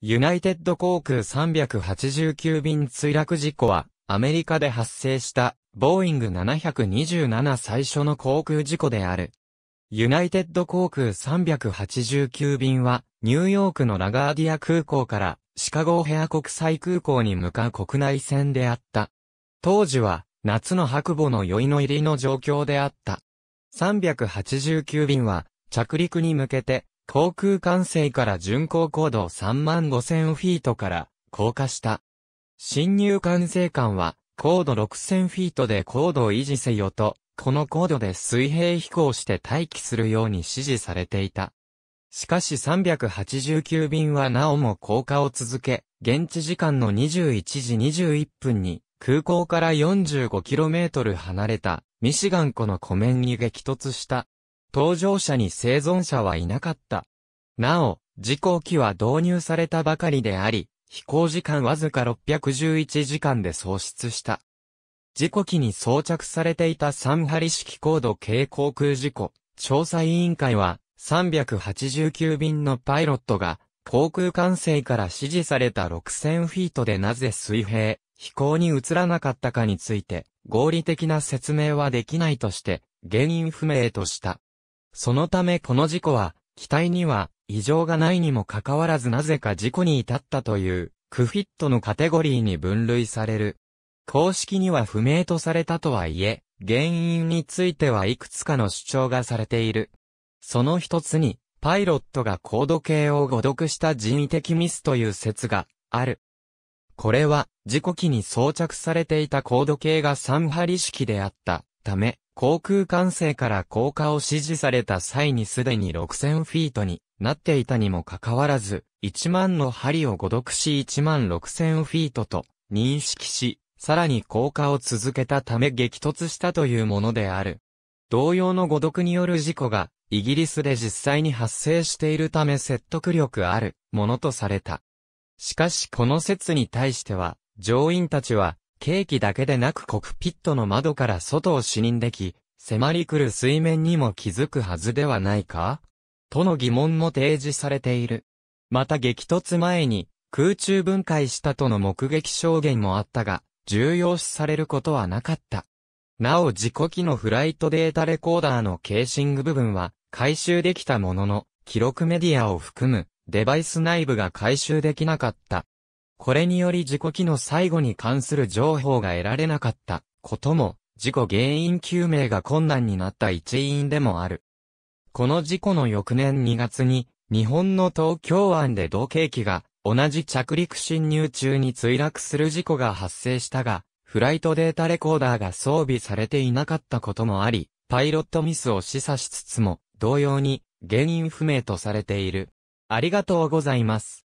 ユナイテッド航空389便墜落事故は、アメリカで発生した、ボーイング727最初の航空事故である。ユナイテッド航空389便は、ニューヨークのラガーディア空港から、シカゴヘア国際空港に向かう国内線であった。当時は、夏の白母の酔いの入りの状況であった。389便は、着陸に向けて、航空管制から巡航高度3万5000フィートから降下した。侵入管制官は高度6000フィートで高度を維持せよと、この高度で水平飛行して待機するように指示されていた。しかし389便はなおも降下を続け、現地時間の21時21分に空港から 45km 離れたミシガン湖の湖面に激突した。搭乗者に生存者はいなかった。なお、事故機は導入されたばかりであり、飛行時間わずか611時間で喪失した。事故機に装着されていた三針式高度軽航空事故、調査委員会は、389便のパイロットが、航空管制から指示された6000フィートでなぜ水平、飛行に移らなかったかについて、合理的な説明はできないとして、原因不明とした。そのためこの事故は、機体には異常がないにもかかわらずなぜか事故に至ったという、クフィットのカテゴリーに分類される。公式には不明とされたとはいえ、原因についてはいくつかの主張がされている。その一つに、パイロットが高度計を誤読した人為的ミスという説がある。これは、事故機に装着されていた高度計が3針式であったため、航空管制から降下を指示された際にすでに6000フィートになっていたにもかかわらず、1万の針を誤読し1万6000フィートと認識し、さらに降下を続けたため激突したというものである。同様の誤読による事故が、イギリスで実際に発生しているため説得力あるものとされた。しかしこの説に対しては、乗員たちは、ケーキだけでなくコクピットの窓から外を視認でき、迫り来る水面にも気づくはずではないかとの疑問も提示されている。また激突前に空中分解したとの目撃証言もあったが、重要視されることはなかった。なお自己機のフライトデータレコーダーのケーシング部分は回収できたものの、記録メディアを含むデバイス内部が回収できなかった。これにより事故機の最後に関する情報が得られなかったことも、事故原因究明が困難になった一因でもある。この事故の翌年2月に、日本の東京湾で同景機が同じ着陸侵入中に墜落する事故が発生したが、フライトデータレコーダーが装備されていなかったこともあり、パイロットミスを示唆しつつも、同様に原因不明とされている。ありがとうございます。